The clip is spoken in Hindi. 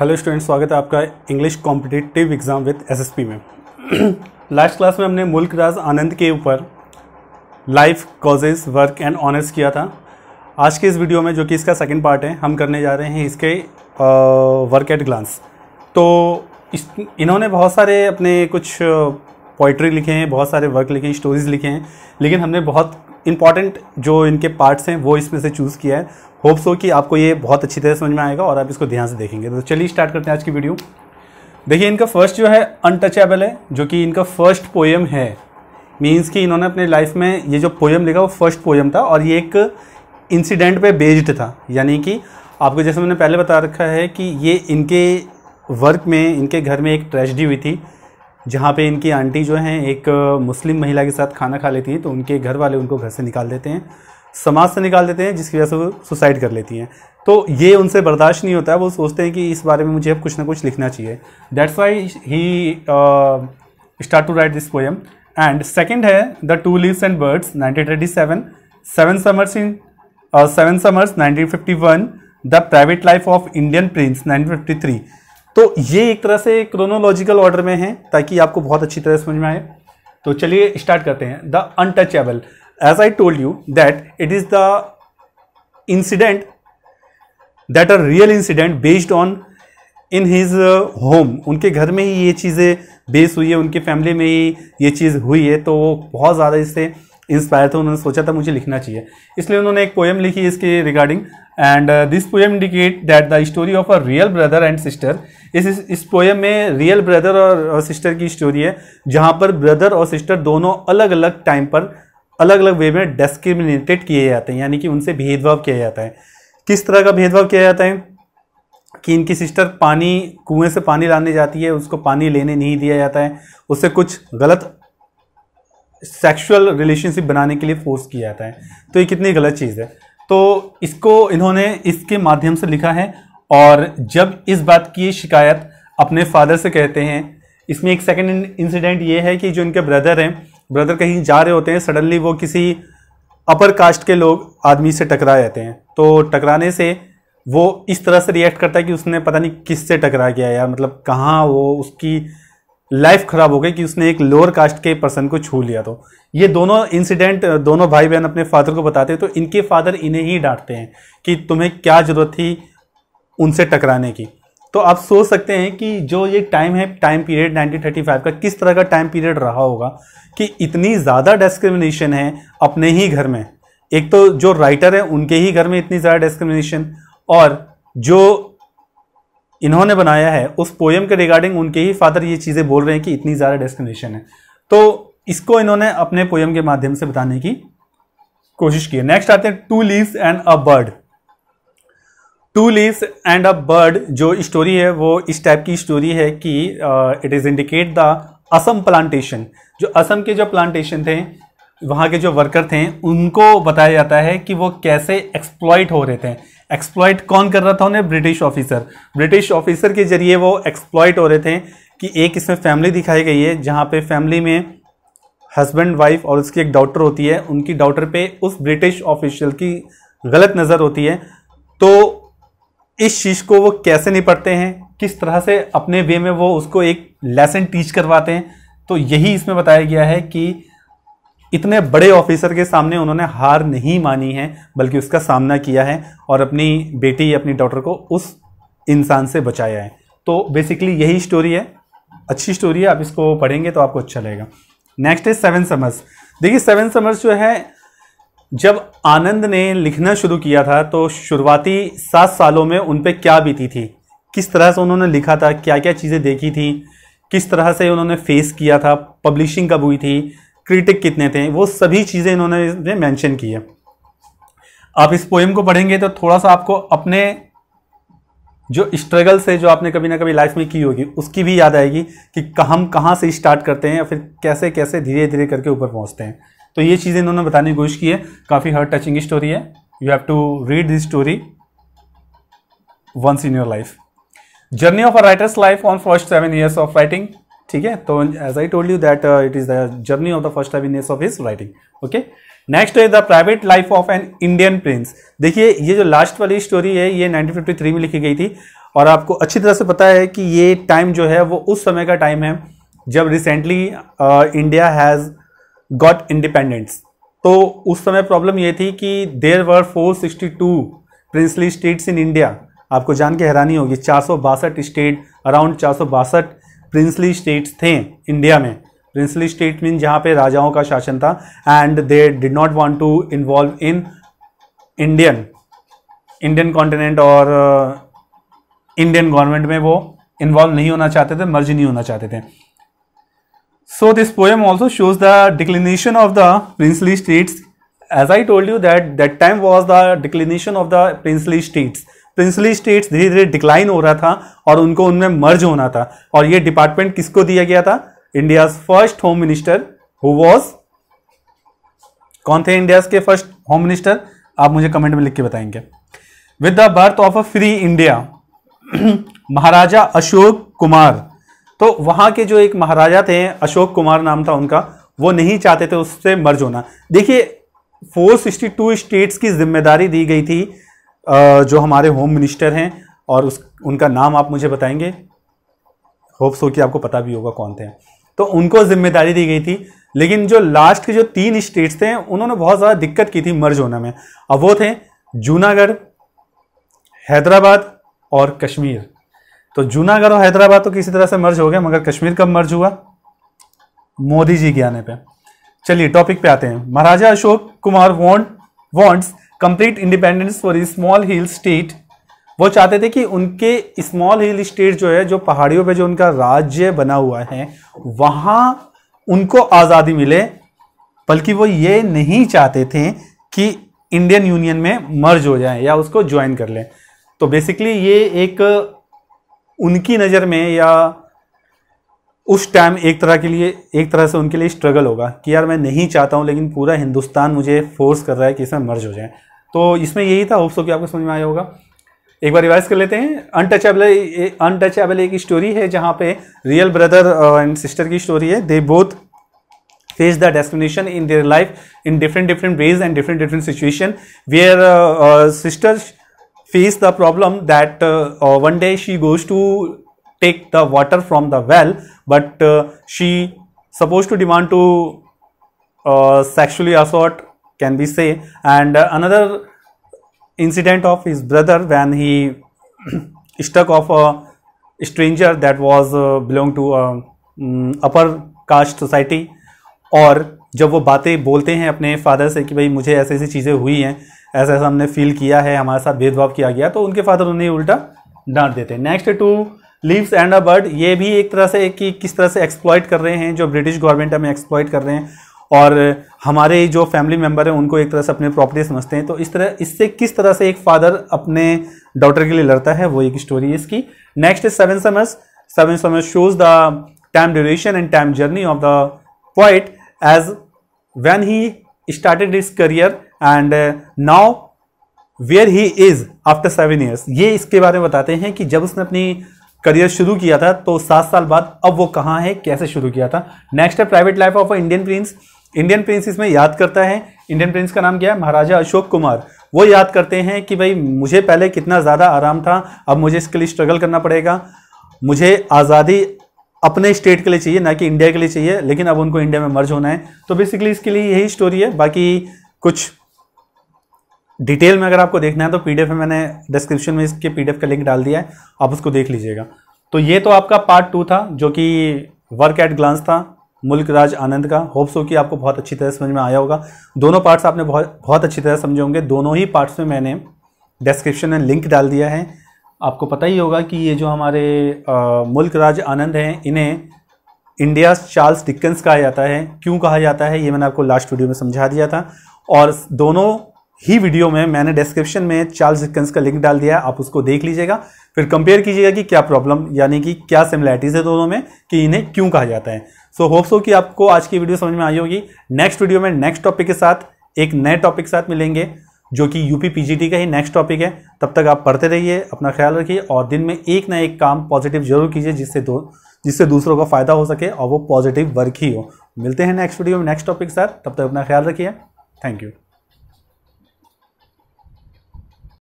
हेलो स्टूडेंट स्वागत है आपका English competitive exam with SSP में लास्ट क्लास में हमने मुल्क राज आनंद के ऊपर life causes work and honours किया था आज के इस वीडियो में जो कि इसका सेकंड पार्ट है हम करने जा रहे हैं इसके वर्क एट ग्लांस तो इस इन्होंने बहुत सारे अपने कुछ पोइट्री लिखे हैं बहुत सारे वर्क लिखे हैं स्टोरीज़ लिखे हैं लेकिन हमने बहुत इंपॉर्टेंट जो इनके पार्ट्स हैं वो इसमें से चूज़ किया है होप्स हो कि आपको ये बहुत अच्छी तरह समझ में आएगा और आप इसको ध्यान से देखेंगे तो चलिए स्टार्ट करते हैं आज की वीडियो देखिए इनका फर्स्ट जो है अनटचेबल है जो कि इनका फर्स्ट पोएम है मीन्स कि इन्होंने अपने लाइफ में ये जो पोएम लिखा वो फर्स्ट पोएम था और ये एक इंसिडेंट पे बेस्ड था यानी कि आपको जैसे मैंने पहले बता रखा है कि ये इनके वर्क में इनके घर में एक ट्रेजडी हुई थी जहाँ पे इनकी आंटी जो हैं एक मुस्लिम महिला के साथ खाना खा लेती हैं तो उनके घर वाले उनको घर से निकाल देते हैं समाज से निकाल देते हैं जिसकी वजह से वो सुसाइड कर लेती हैं तो ये उनसे बर्दाश्त नहीं होता है वो सोचते हैं कि इस बारे में मुझे अब कुछ ना कुछ लिखना चाहिए that's why he start to write this poem and second है the two leaves and birds nineteen thirty seven seven summers in seven summers nineteen fifty one the private life of Indian prince nineteen fifty three तो ये एक तरह से क्रोनोलॉजिकल ऑर्डर में है ताकि आपको बहुत अच्छी तरह समझ में आए तो चलिए स्टार्ट करते हैं the untouchable as I told you that it is the incident that are real incident based on in his home उनके घर में ही ये चीज़ें बेस हुई है उनके फैमिली में ही ये चीज़ हुई है तो वो बहुत ज़्यादा इससे इंस्पायर थे उन्होंने सोचा था मुझे लिखना चाहिए इसलिए उन्होंने एक पोएम लिखी इसके regarding and this poem indicate that the story of a real brother and sister इस इस पोएम में रियल ब्रदर और, और सिस्टर की स्टोरी है जहाँ पर ब्रदर और सिस्टर दोनों अलग अलग टाइम पर अलग अलग वे में डिस्क्रिमिनेटेड किए जाते हैं यानी कि उनसे भेदभाव किया जाता है किस तरह का भेदभाव किया जाता है कि इनकी सिस्टर पानी कुएं से पानी लाने जाती है उसको पानी लेने नहीं दिया जाता है उससे कुछ गलत सेक्सुअल रिलेशनशिप बनाने के लिए फोर्स किया जाता है तो ये कितनी गलत चीज़ है तो इसको इन्होंने इसके माध्यम से लिखा है और जब इस बात की शिकायत अपने फादर से कहते हैं इसमें एक सेकेंड इंसिडेंट ये है कि जो इनके ब्रदर हैं ब्रदर कहीं जा रहे होते हैं सडनली वो किसी अपर कास्ट के लोग आदमी से टकरा जाते हैं तो टकराने से वो इस तरह से रिएक्ट करता है कि उसने पता नहीं किससे टकरा गया यार मतलब कहाँ वो उसकी लाइफ खराब हो गई कि उसने एक लोअर कास्ट के पर्सन को छू लिया तो ये दोनों इंसिडेंट दोनों भाई बहन अपने फादर को बताते हैं तो इनके फादर इन्हें ही डांटते हैं कि तुम्हें क्या ज़रूरत थी उनसे टकराने की तो आप सोच सकते हैं कि जो ये टाइम है टाइम पीरियड 1935 का किस तरह का टाइम पीरियड रहा होगा कि इतनी ज़्यादा डिस्क्रिमिनेशन है अपने ही घर में एक तो जो राइटर है उनके ही घर में इतनी ज़्यादा डिस्क्रिमिनेशन और जो इन्होंने बनाया है उस पोएम के रिगार्डिंग उनके ही फादर ये चीज़ें बोल रहे हैं कि इतनी ज़्यादा डिस्क्रिमिनेशन है तो इसको इन्होंने अपने पोएम के माध्यम से बताने की कोशिश की है नेक्स्ट आते हैं two leaves and a bird two leaves and a bird जो स्टोरी है वो इस टाइप की स्टोरी है कि it is indicate the Assam plantation जो असम के जो प्लांटेशन थे वहाँ के जो वर्कर थे उनको बताया जाता है कि वो कैसे एक्सप्लॉयट हो रहे थे एक्सप्लॉयट कौन कर रहा था उन्हें ब्रिटिश ऑफिसर ब्रिटिश ऑफिसर के जरिए वो एक्सप्लॉयट हो रहे थे कि एक इसमें फैमिली दिखाई गई है जहाँ पे फैमिली में हस्बैंड वाइफ और उसकी एक डॉटर होती है उनकी डॉटर पे उस ब्रिटिश ऑफिशियल की गलत नज़र होती है तो इस चीज़ को वो कैसे निपटते हैं किस तरह से अपने वे में वो उसको एक लेसन टीच करवाते हैं तो यही इसमें बताया गया है कि इतने बड़े ऑफिसर के सामने उन्होंने हार नहीं मानी है बल्कि उसका सामना किया है और अपनी बेटी अपनी डॉटर को उस इंसान से बचाया है तो बेसिकली यही स्टोरी है अच्छी स्टोरी है आप इसको पढ़ेंगे तो आपको अच्छा लगेगा नेक्स्ट है सेवन समर्स देखिए सेवन समर्स जो है जब आनंद ने लिखना शुरू किया था तो शुरुआती सात सालों में उन पर क्या बीती थी किस तरह से उन्होंने लिखा था क्या क्या चीज़ें देखी थी किस तरह से उन्होंने फेस किया था पब्लिशिंग कब हुई थी क्रिटिक कितने थे वो सभी चीज़ें इन्होंने इसमें मैंशन की है आप इस पोएम को पढ़ेंगे तो थोड़ा सा आपको अपने जो स्ट्रगल से जो आपने कभी ना कभी लाइफ में की होगी उसकी भी याद आएगी कि हम कहाँ से स्टार्ट करते हैं या फिर कैसे कैसे धीरे धीरे करके ऊपर पहुँचते हैं तो ये चीज़ें इन्होंने बताने की कोशिश की है काफ़ी हार्ट टचिंग स्टोरी है you have to read this story once in your life journey of a writer's life on first seven years of writing ठीक है तो as I told you that it is the journey of the first seven years of his writing okay next is the private life of an Indian prince देखिए ये जो लास्ट वाली स्टोरी है ये 1953 में लिखी गई थी और आपको अच्छी तरह से पता है कि ये टाइम जो है वो उस समय का टाइम है जब recently India has got independence तो उस समय प्रॉब्लम ये थी कि there were 462 princely states in India आपको जान के हैरानी होगी चार स्टेट अराउंड चार प्रिंसली स्टेट्स थे इंडिया में प्रिंसली स्टेट मीन जहाँ पे राजाओं का शासन था and they did not want to involve in Indian Indian continent और इंडियन uh, गवर्नमेंट में वो इन्वॉल्व नहीं होना चाहते थे मर्ज नहीं होना चाहते थे So this poem also shows the declination of the princely states. As I told you that that time was the declination of the princely states. Princely states धीरे धीरे डिक्लाइन हो रहा था और उनको उनमें मर्ज होना था और ये डिपार्टमेंट किसको दिया गया था India first home minister who was कौन थे इंडिया के फर्स्ट होम मिनिस्टर आप मुझे कमेंट में लिख के बताएंगे with the birth of a free India Maharaja Ashok Kumar तो वहाँ के जो एक महाराजा थे अशोक कुमार नाम था उनका वो नहीं चाहते थे उससे मर्ज होना देखिए फोर सिक्सटी टू स्टेट्स की जिम्मेदारी दी गई थी जो हमारे होम मिनिस्टर हैं और उस उनका नाम आप मुझे बताएंगे होप सो कि आपको पता भी होगा कौन थे तो उनको जिम्मेदारी दी गई थी लेकिन जो लास्ट के जो तीन स्टेट्स थे उन्होंने बहुत ज़्यादा दिक्कत की थी मर्ज होने में अब वो थे जूनागढ़ हैदराबाद और कश्मीर तो जूनागढ़ और हैदराबाद तो किसी तरह से मर्ज हो गया मगर कश्मीर कब मर्ज हुआ मोदी जी के आने पे चलिए टॉपिक पे आते हैं Maharaja Ashok Kumar want wants complete independence for small hill state वो चाहते थे कि उनके स्मॉल हिल स्टेट जो है जो पहाड़ियों पे जो उनका राज्य बना हुआ है वहां उनको आज़ादी मिले बल्कि वो ये नहीं चाहते थे कि इंडियन यूनियन में मर्ज हो जाए या उसको ज्वाइन कर लें तो बेसिकली ये एक उनकी नज़र में या उस टाइम एक तरह के लिए एक तरह से उनके लिए स्ट्रगल होगा कि यार मैं नहीं चाहता हूँ लेकिन पूरा हिंदुस्तान मुझे फोर्स कर रहा है कि इसमें मर्ज हो जाए तो इसमें यही था होप्स कि आपको समझ में आया होगा एक बार रिवाइज कर लेते हैं अनटचेबल अनटचेबल एक स्टोरी है जहाँ पे रियल ब्रदर एंड सिस्टर की स्टोरी है they both face the destination in their life in different different ways and different different situation where sisters face the problem that uh, one day she goes to take the water from the well but uh, she supposed to demand to uh, sexually assault can be say and uh, another incident of his brother when he stuck off a stranger that was uh, belong to a uh, upper caste society or जब वो बातें बोलते हैं अपने फादर से कि भाई मुझे ऐसे ऐसी चीज़ें हुई हैं ऐसा ऐसा हमने फील किया है हमारे साथ भेदभाव किया गया तो उनके फादर उन्हें उल्टा डांट देते हैं next two leaves and a bird ये भी एक तरह से कि किस तरह से एक्सप्लॉयट कर रहे हैं जो ब्रिटिश गवर्नमेंट हमें एक्सप्लॉयट कर रहे हैं और हमारे जो फैमिली मेम्बर हैं उनको एक तरह से अपने प्रॉपर्टी समझते हैं तो इस तरह इससे किस तरह से एक फादर अपने डॉटर के लिए लड़ता है वो एक स्टोरी है इसकी next seven summers seven summers shows the time duration and time journey of the poet as when he started his career and now where he is after seven years ये इसके बारे में बताते हैं कि जब उसने अपनी करियर शुरू किया था तो सात साल बाद अब वो कहाँ है कैसे शुरू किया था नेक्स्ट है private life of a Indian prince Indian prince इसमें याद करता है इंडियन प्रिंस का नाम क्या है महाराजा अशोक कुमार वो याद करते हैं कि भाई मुझे पहले कितना ज़्यादा आराम था अब मुझे इसके लिए स्ट्रगल करना पड़ेगा मुझे आज़ादी अपने स्टेट के लिए चाहिए ना कि इंडिया के लिए चाहिए लेकिन अब उनको इंडिया में मर्ज होना है तो बेसिकली इसके लिए यही स्टोरी है बाकी कुछ डिटेल में अगर आपको देखना है तो पीडीएफ में मैंने डिस्क्रिप्शन में इसके पीडीएफ का लिंक डाल दिया है आप उसको देख लीजिएगा तो ये तो आपका पार्ट टू था जो कि वर्क एट ग्लांस था मुल्क राज आनंद का होप्स हो कि आपको बहुत अच्छी तरह समझ में आया होगा दोनों पार्ट्स आपने बहुत बहुत अच्छी तरह समझे होंगे दोनों ही पार्ट्स में मैंने डिस्क्रिप्शन में लिंक डाल दिया है आपको पता ही होगा कि ये जो हमारे मुल्क राज आनंद हैं इन्हें इंडिया चार्ल्स डिक्कन्स कहा जाता है क्यों कहा जाता है ये मैंने आपको लास्ट वीडियो में समझा दिया था और दोनों ही वीडियो में मैंने डिस्क्रिप्शन में चार्ल्स डिकन्स का लिंक डाल दिया है आप उसको देख लीजिएगा फिर कंपेयर कीजिएगा कि क्या प्रॉब्लम यानी कि क्या सिमिलैरिटीज़ है दोनों में कि इन्हें क्यों कहा जाता है सो होप्स हो कि आपको आज की वीडियो समझ में आई होगी नेक्स्ट वीडियो में नेक्स्ट टॉपिक के साथ एक नए टॉपिक के साथ मिलेंगे जो कि यूपी पीजीटी का ही नेक्स्ट टॉपिक है तब तक आप पढ़ते रहिए अपना ख्याल रखिए और दिन में एक ना एक काम पॉजिटिव जरूर कीजिए जिससे दो जिससे दूसरों का फायदा हो सके और वो पॉजिटिव वर्क ही हो मिलते हैं नेक्स्ट वीडियो में नेक्स्ट टॉपिक के साथ तब तक अपना ख्याल रखिए थैंक यू